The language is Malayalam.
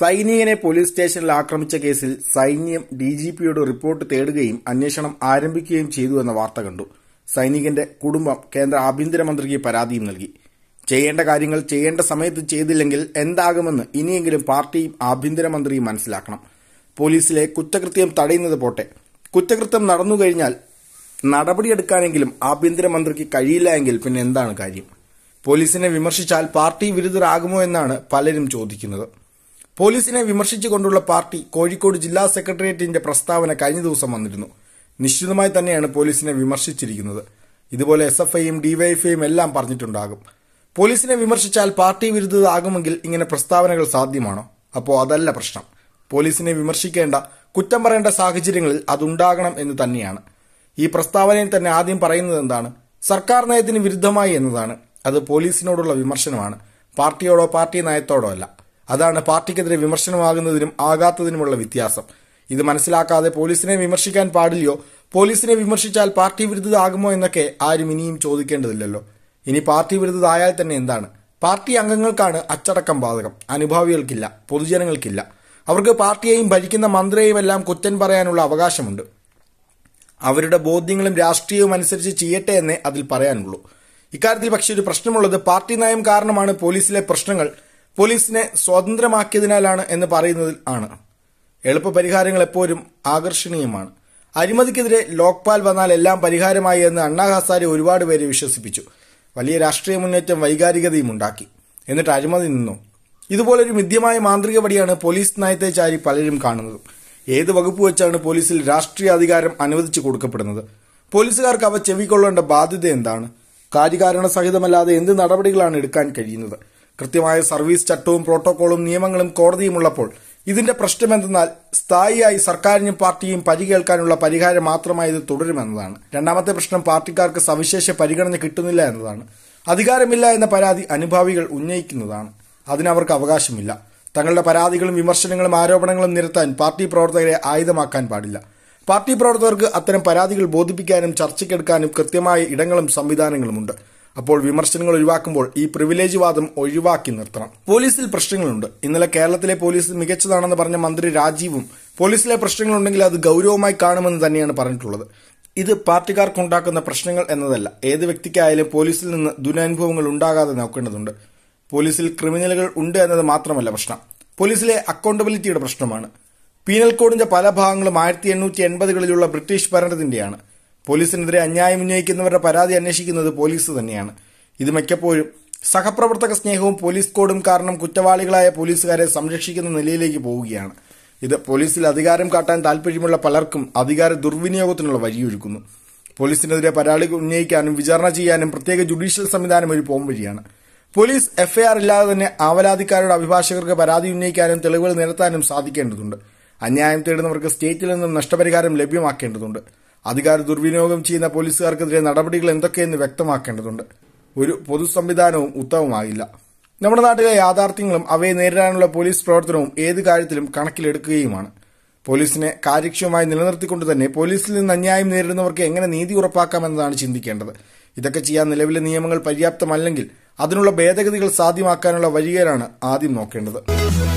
സൈനികനെ പോലീസ് സ്റ്റേഷനിൽ ആക്രമിച്ച കേസിൽ സൈന്യം ഡി ജി പിയോട് റിപ്പോർട്ട് തേടുകയും അന്വേഷണം ആരംഭിക്കുകയും ചെയ്തു എന്ന വാർത്ത കണ്ടു സൈനികന്റെ കുടുംബം കേന്ദ്ര ആഭ്യന്തരമന്ത്രിക്ക് പരാതിയും നൽകി ചെയ്യേണ്ട കാര്യങ്ങൾ ചെയ്യേണ്ട സമയത്ത് ചെയ്തില്ലെങ്കിൽ എന്താകുമെന്ന് ഇനിയെങ്കിലും പാർട്ടിയും ആഭ്യന്തരമന്ത്രിയും മനസ്സിലാക്കണം പോലീസിലെ കുറ്റകൃത്യം തടയുന്നത് പോട്ടെ കുറ്റകൃത്യം നടന്നു കഴിഞ്ഞാൽ നടപടിയെടുക്കാനെങ്കിലും ആഭ്യന്തരമന്ത്രിക്ക് കഴിയില്ല എങ്കിൽ പിന്നെ എന്താണ് കാര്യം പോലീസിനെ വിമർശിച്ചാൽ പാർട്ടി വിരുദ്ധരാകുമോ എന്നാണ് പലരും ചോദിക്കുന്നത് പോലീസിനെ വിമർശിച്ചുകൊണ്ടുള്ള പാർട്ടി കോഴിക്കോട് ജില്ലാ സെക്രട്ടേറിയറ്റിന്റെ പ്രസ്താവന കഴിഞ്ഞ ദിവസം വന്നിരുന്നു നിശ്ചിതമായി തന്നെയാണ് പോലീസിനെ വിമർശിച്ചിരിക്കുന്നത് ഇതുപോലെ എസ് എഫ് ഐയും ഡിവൈഎഫ്ഐയും എല്ലാം പറഞ്ഞിട്ടുണ്ടാകും പോലീസിനെ വിമർശിച്ചാൽ പാർട്ടി വിരുദ്ധതാകുമെങ്കിൽ ഇങ്ങനെ പ്രസ്താവനകൾ സാധ്യമാണോ അപ്പോൾ അതല്ല പ്രശ്നം പോലീസിനെ വിമർശിക്കേണ്ട കുറ്റം പറയേണ്ട സാഹചര്യങ്ങളിൽ അതുണ്ടാകണം എന്ന് തന്നെയാണ് ഈ പ്രസ്താവനയിൽ തന്നെ ആദ്യം പറയുന്നത് എന്താണ് സർക്കാർ നയത്തിന് വിരുദ്ധമായി എന്നതാണ് അത് പോലീസിനോടുള്ള വിമർശനമാണ് പാർട്ടിയോടോ പാർട്ടി നയത്തോടോ അല്ല അതാണ് പാർട്ടിക്കെതിരെ വിമർശനമാകുന്നതിനും ആകാത്തതിനുമുള്ള വ്യത്യാസം ഇത് മനസ്സിലാക്കാതെ പോലീസിനെ വിമർശിക്കാൻ പാടില്ലയോ പോലീസിനെ വിമർശിച്ചാൽ പാർട്ടി വിരുദ്ധതാകുമോ എന്നൊക്കെ ആരും ഇനിയും ചോദിക്കേണ്ടതില്ലല്ലോ ഇനി പാർട്ടി വിരുദ്ധതായാൽ ആയാൽ തന്നെ എന്താണ് പാർട്ടി അംഗങ്ങൾക്കാണ് അച്ചടക്കം ബാധകം അനുഭാവികൾക്കില്ല പൊതുജനങ്ങൾക്കില്ല അവർക്ക് പാർട്ടിയെയും ഭരിക്കുന്ന മന്ത്രിയെയും എല്ലാം കുറ്റൻ പറയാനുള്ള അവകാശമുണ്ട് അവരുടെ ബോധ്യങ്ങളും രാഷ്ട്രീയവും അനുസരിച്ച് ചെയ്യട്ടെ എന്നേ അതിൽ പറയാനുള്ളൂ ഇക്കാര്യത്തിൽ പക്ഷേ ഒരു പ്രശ്നമുള്ളത് പാർട്ടി നയം കാരണമാണ് പോലീസിലെ പ്രശ്നങ്ങൾ പോലീസിനെ സ്വതന്ത്രമാക്കിയതിനാലാണ് എന്ന് പറയുന്നതിൽ ആണ് എളുപ്പ പരിഹാരങ്ങൾ എപ്പോഴും ആകർഷണീയമാണ് അഴിമതിക്കെതിരെ ലോക്പാൽ വന്നാൽ എല്ലാം പരിഹാരമായി എന്ന് അണ്ണാ ഹസാരെ ഒരുപാട് പേരെ വിശ്വസിപ്പിച്ചു വലിയ രാഷ്ട്രീയ മുന്നേറ്റം വൈകാരികതയും ഉണ്ടാക്കി എന്നിട്ട് അഴിമതി നിന്നു ഇതുപോലൊരു മിഥ്യമായ മാന്ത്രിക പടിയാണ് പോലീസ് നയത്തെ ചാരി പലരും കാണുന്നത് ഏത് വകുപ്പ് വെച്ചാണ് പോലീസിൽ രാഷ്ട്രീയ അധികാരം അനുവദിച്ചു കൊടുക്കപ്പെടുന്നത് പോലീസുകാർക്ക് അവ ചെവിക്കൊള്ളേണ്ട ബാധ്യത എന്താണ് കാര്യകാരണ സഹിതമല്ലാതെ എന്ത് നടപടികളാണ് എടുക്കാൻ കഴിയുന്നത് കൃത്യമായ സർവീസ് ചട്ടവും പ്രോട്ടോകോളും നിയമങ്ങളും കോടതിയുമുള്ളപ്പോൾ ഇതിന്റെ പ്രശ്നമെന്തെന്നാൽ സ്ഥായിയായി സർക്കാരിനും പാർട്ടിയും കേൾക്കാനുള്ള പരിഹാരം മാത്രമായി ഇത് തുടരുമെന്നതാണ് രണ്ടാമത്തെ പ്രശ്നം പാർട്ടിക്കാർക്ക് സവിശേഷ പരിഗണന കിട്ടുന്നില്ല എന്നതാണ് അധികാരമില്ല എന്ന പരാതി അനുഭാവികൾ ഉന്നയിക്കുന്നതാണ് അതിനവർക്ക് അവകാശമില്ല തങ്ങളുടെ പരാതികളും വിമർശനങ്ങളും ആരോപണങ്ങളും നിരത്താൻ പാർട്ടി പ്രവർത്തകരെ ആയുധമാക്കാൻ പാടില്ല പാർട്ടി പ്രവർത്തകർക്ക് അത്തരം പരാതികൾ ബോധിപ്പിക്കാനും ചർച്ചയ്ക്കെടുക്കാനും കൃത്യമായ ഇടങ്ങളും സംവിധാനങ്ങളുമുണ്ട് അപ്പോൾ വിമർശനങ്ങൾ ഒഴിവാക്കുമ്പോൾ ഈ പ്രിവിലേജ് വാദം ഒഴിവാക്കി നിർത്തണം പോലീസിൽ പ്രശ്നങ്ങളുണ്ട് ഇന്നലെ കേരളത്തിലെ പോലീസ് മികച്ചതാണെന്ന് പറഞ്ഞ മന്ത്രി രാജീവും പോലീസിലെ പ്രശ്നങ്ങളുണ്ടെങ്കിൽ അത് ഗൗരവമായി കാണുമെന്ന് തന്നെയാണ് പറഞ്ഞിട്ടുള്ളത് ഇത് പാർട്ടിക്കാർക്കുണ്ടാക്കുന്ന പ്രശ്നങ്ങൾ എന്നതല്ല ഏത് വ്യക്തിക്കായാലും പോലീസിൽ നിന്ന് ദുരനുഭവങ്ങൾ ഉണ്ടാകാതെ നോക്കേണ്ടതുണ്ട് പോലീസിൽ ക്രിമിനലുകൾ ഉണ്ട് എന്നത് മാത്രമല്ല പ്രശ്നം പോലീസിലെ അക്കൗണ്ടബിലിറ്റിയുടെ പ്രശ്നമാണ് പീനൽ കോഡിന്റെ പല ഭാഗങ്ങളും ആയിരത്തി എണ്ണൂറ്റി എൺപതുകളിലുള്ള ബ്രിട്ടീഷ് ഭരണത്തിന്റെയാണ് പോലീസിനെതിരെ അന്യായം ഉന്നയിക്കുന്നവരുടെ പരാതി അന്വേഷിക്കുന്നത് പോലീസ് തന്നെയാണ് ഇത് മിക്കപ്പോഴും സഹപ്രവർത്തക സ്നേഹവും പോലീസ് കോഡും കാരണം കുറ്റവാളികളായ പോലീസുകാരെ സംരക്ഷിക്കുന്ന നിലയിലേക്ക് പോവുകയാണ് ഇത് പോലീസിൽ അധികാരം കാട്ടാൻ താൽപര്യമുള്ള പലർക്കും അധികാര ദുർവിനിയോഗത്തിനുള്ള വഴിയൊരുക്കുന്നു പോലീസിനെതിരെ പരാതി ഉന്നയിക്കാനും വിചാരണ ചെയ്യാനും പ്രത്യേക ജുഡീഷ്യൽ സംവിധാനം ഒരു പോം വഴിയാണ് പോലീസ് എഫ്ഐആർ ഇല്ലാതെ തന്നെ ആവലാതിക്കാരുടെ അഭിഭാഷകർക്ക് പരാതി ഉന്നയിക്കാനും തെളിവുകൾ നിരത്താനും സാധിക്കേണ്ടതുണ്ട് അന്യായം തേടുന്നവർക്ക് സ്റ്റേറ്റിൽ നിന്നും നഷ്ടപരിഹാരം ലഭ്യമാക്കേണ്ടതുണ്ട് അധികാര ദുർവിനിയോഗം ചെയ്യുന്ന പോലീസുകാർക്കെതിരെ നടപടികൾ എന്തൊക്കെയെന്ന് വ്യക്തമാക്കേണ്ടതുണ്ട് ഒരു പൊതു സംവിധാനവും ഉത്തമമാകില്ല നമ്മുടെ നാട്ടിലെ യാഥാർത്ഥ്യങ്ങളും അവയെ നേരിടാനുള്ള പോലീസ് പ്രവർത്തനവും ഏത് കാര്യത്തിലും കണക്കിലെടുക്കുകയുമാണ് പോലീസിനെ കാര്യക്ഷമമായി നിലനിർത്തിക്കൊണ്ട് തന്നെ പോലീസിൽ നിന്ന് അന്യായം നേരിടുന്നവർക്ക് എങ്ങനെ നീതി ഉറപ്പാക്കാമെന്നതാണ് ചിന്തിക്കേണ്ടത് ഇതൊക്കെ ചെയ്യാൻ നിലവിലെ നിയമങ്ങൾ പര്യാപ്തമല്ലെങ്കിൽ അതിനുള്ള ഭേദഗതികൾ സാധ്യമാക്കാനുള്ള വഴികളാണ് ആദ്യം നോക്കേണ്ടത്